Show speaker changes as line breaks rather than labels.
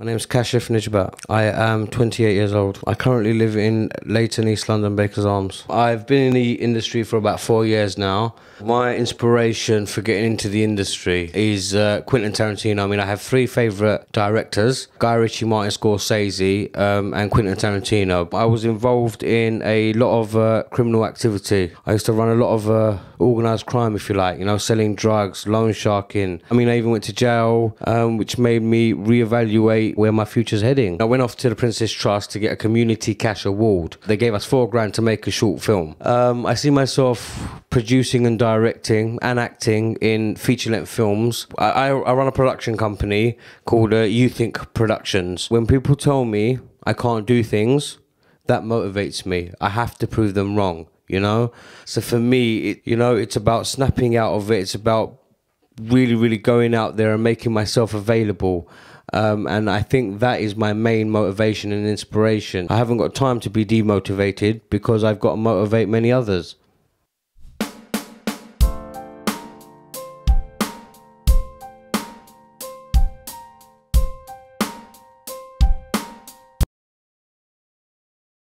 My name is Kashif Nijbat. I am 28 years old. I currently live in Leighton, East London, Baker's Arms. I've been in the industry for about four years now. My inspiration for getting into the industry is uh, Quentin Tarantino. I mean, I have three favourite directors Guy Ritchie, Martin Scorsese, um, and Quentin Tarantino. I was involved in a lot of uh, criminal activity. I used to run a lot of uh, organised crime, if you like, you know, selling drugs, loan sharking. I mean, I even went to jail, um, which made me reevaluate where my future's heading. I went off to the Princess Trust to get a community cash award. They gave us four grand to make a short film. Um, I see myself producing and directing and acting in feature length films. I, I, I run a production company called uh, You Think Productions. When people tell me I can't do things, that motivates me. I have to prove them wrong, you know? So for me, it, you know, it's about snapping out of it. It's about really, really going out there and making myself available. Um, and I think that is my main motivation and inspiration. I haven't got time to be demotivated because I've got to motivate many others.